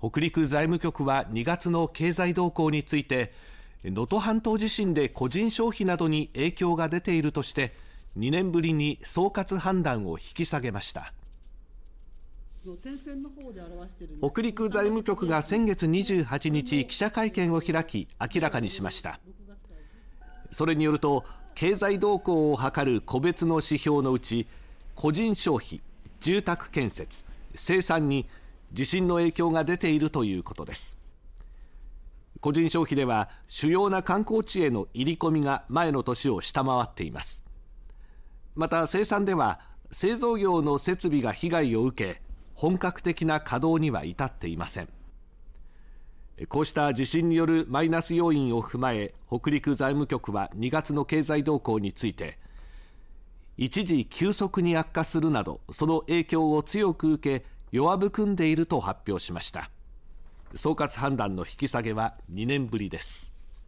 北陸財務局は2月の経済動向について能登半島地震で個人消費などに影響が出ているとして2年ぶりに総括判断を引き下げました北陸財務局が先月28日記者会見を開き明らかにしましたそれによると経済動向を図る個別の指標のうち個人消費住宅建設生産に地震の影響が出ているということです個人消費では主要な観光地への入り込みが前の年を下回っていますまた生産では製造業の設備が被害を受け本格的な稼働には至っていませんこうした地震によるマイナス要因を踏まえ北陸財務局は2月の経済動向について一時急速に悪化するなどその影響を強く受け弱含んでいると発表しました総括判断の引き下げは2年ぶりです